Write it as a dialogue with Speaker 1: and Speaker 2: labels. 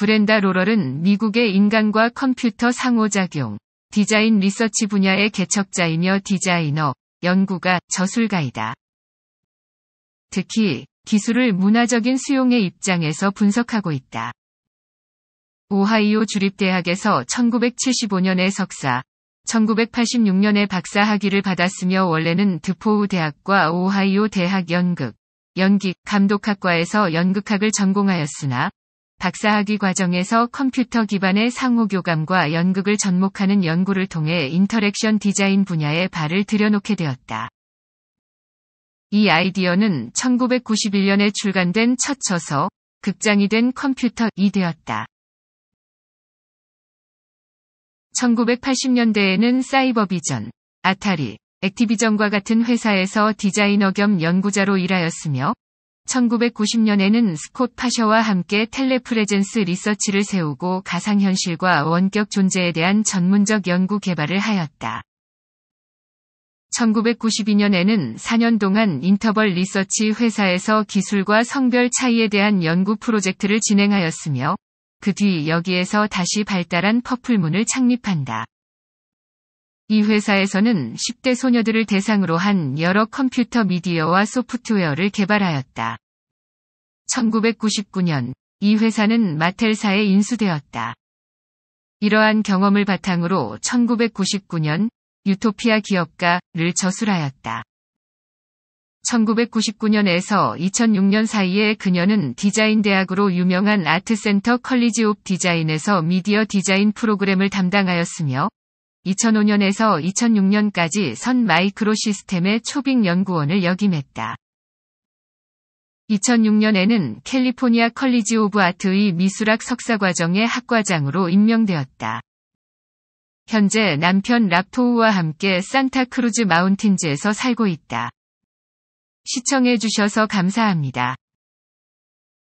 Speaker 1: 브렌다 로럴은 미국의 인간과 컴퓨터 상호작용, 디자인 리서치 분야의 개척자이며 디자이너, 연구가, 저술가이다. 특히 기술을 문화적인 수용의 입장에서 분석하고 있다. 오하이오 주립대학에서 1975년에 석사, 1986년에 박사 학위를 받았으며 원래는 드포우 대학과 오하이오 대학 연극, 연기, 감독학과에서 연극학을 전공하였으나 박사학위 과정에서 컴퓨터 기반의 상호교감과 연극을 접목하는 연구를 통해 인터랙션 디자인 분야에 발을 들여놓게 되었다. 이 아이디어는 1991년에 출간된 첫 저서, 극장이 된 컴퓨터이 되었다. 1980년대에는 사이버비전, 아타리, 액티비전과 같은 회사에서 디자이너 겸 연구자로 일하였으며, 1990년에는 스콧 파셔와 함께 텔레프레젠스 리서치를 세우고 가상현실과 원격 존재에 대한 전문적 연구 개발을 하였다. 1992년에는 4년 동안 인터벌 리서치 회사에서 기술과 성별 차이에 대한 연구 프로젝트를 진행하였으며, 그 뒤 여기에서 다시 발달한 퍼플문을 창립한다. 이 회사에서는 10대 소녀들을 대상으로 한 여러 컴퓨터 미디어와 소프트웨어를 개발하였다. 1999년 이 회사는 마텔사에 인수되었다. 이러한 경험을 바탕으로 1999년 유토피아 기업가를 저술하였다. 1999년에서 2006년 사이에 그녀는 디자인 대학으로 유명한 아트센터 컬리지 옵 디자인에서 미디어 디자인 프로그램을 담당하였으며 2005년에서 2006년까지 선 마이크로 시스템의 초빙 연구원을 역임했다. 2006년에는 캘리포니아 컬리지 오브 아트의 미술학 석사과정의 학과장으로 임명되었다. 현재 남편 랍토우와 함께 산타크루즈 마운틴즈에서 살고 있다. 시청해주셔서 감사합니다.